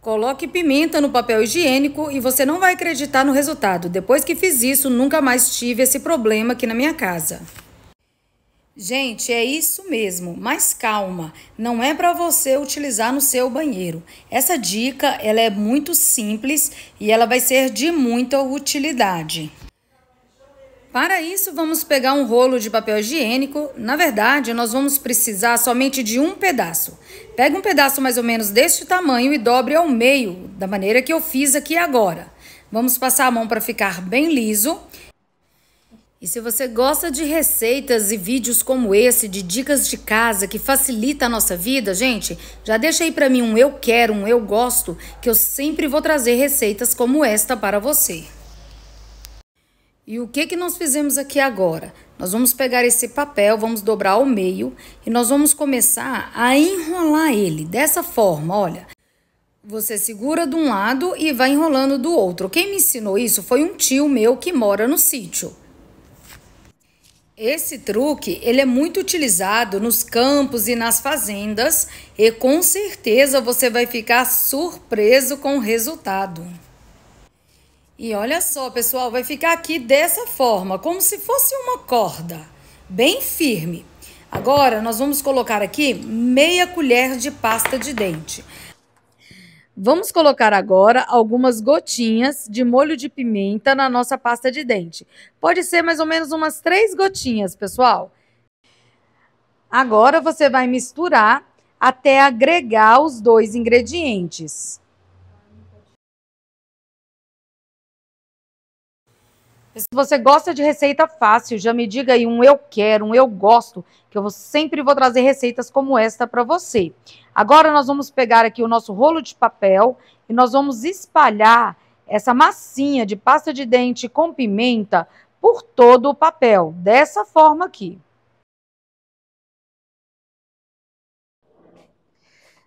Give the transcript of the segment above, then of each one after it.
Coloque pimenta no papel higiênico e você não vai acreditar no resultado. Depois que fiz isso, nunca mais tive esse problema aqui na minha casa. Gente, é isso mesmo, mas calma, não é para você utilizar no seu banheiro. Essa dica, ela é muito simples e ela vai ser de muita utilidade. Para isso, vamos pegar um rolo de papel higiênico. Na verdade, nós vamos precisar somente de um pedaço. Pega um pedaço mais ou menos deste tamanho e dobre ao meio, da maneira que eu fiz aqui agora. Vamos passar a mão para ficar bem liso. E se você gosta de receitas e vídeos como esse, de dicas de casa que facilita a nossa vida, gente, já deixa aí para mim um eu quero, um eu gosto, que eu sempre vou trazer receitas como esta para você. E o que, que nós fizemos aqui agora? Nós vamos pegar esse papel, vamos dobrar ao meio e nós vamos começar a enrolar ele dessa forma, olha. Você segura de um lado e vai enrolando do outro. Quem me ensinou isso foi um tio meu que mora no sítio. Esse truque ele é muito utilizado nos campos e nas fazendas e com certeza você vai ficar surpreso com o resultado. E olha só, pessoal, vai ficar aqui dessa forma, como se fosse uma corda, bem firme. Agora, nós vamos colocar aqui meia colher de pasta de dente. Vamos colocar agora algumas gotinhas de molho de pimenta na nossa pasta de dente. Pode ser mais ou menos umas três gotinhas, pessoal. Agora, você vai misturar até agregar os dois ingredientes. Se você gosta de receita fácil, já me diga aí um eu quero, um eu gosto, que eu sempre vou trazer receitas como esta para você. Agora nós vamos pegar aqui o nosso rolo de papel e nós vamos espalhar essa massinha de pasta de dente com pimenta por todo o papel, dessa forma aqui.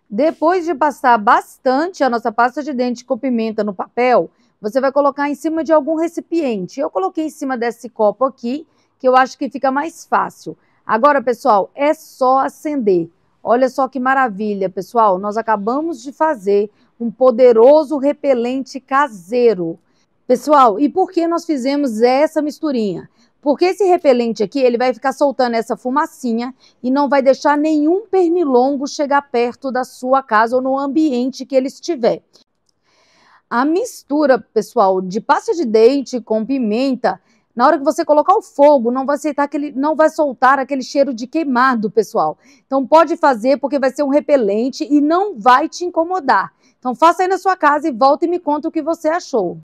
Depois de passar bastante a nossa pasta de dente com pimenta no papel, você vai colocar em cima de algum recipiente. Eu coloquei em cima desse copo aqui, que eu acho que fica mais fácil. Agora, pessoal, é só acender. Olha só que maravilha, pessoal. Nós acabamos de fazer um poderoso repelente caseiro. Pessoal, e por que nós fizemos essa misturinha? Porque esse repelente aqui, ele vai ficar soltando essa fumacinha e não vai deixar nenhum pernilongo chegar perto da sua casa ou no ambiente que ele estiver a mistura, pessoal, de pasta de dente com pimenta, na hora que você colocar o fogo, não vai aceitar aquele, não vai soltar aquele cheiro de queimado, pessoal. Então pode fazer porque vai ser um repelente e não vai te incomodar. Então faça aí na sua casa e volta e me conta o que você achou.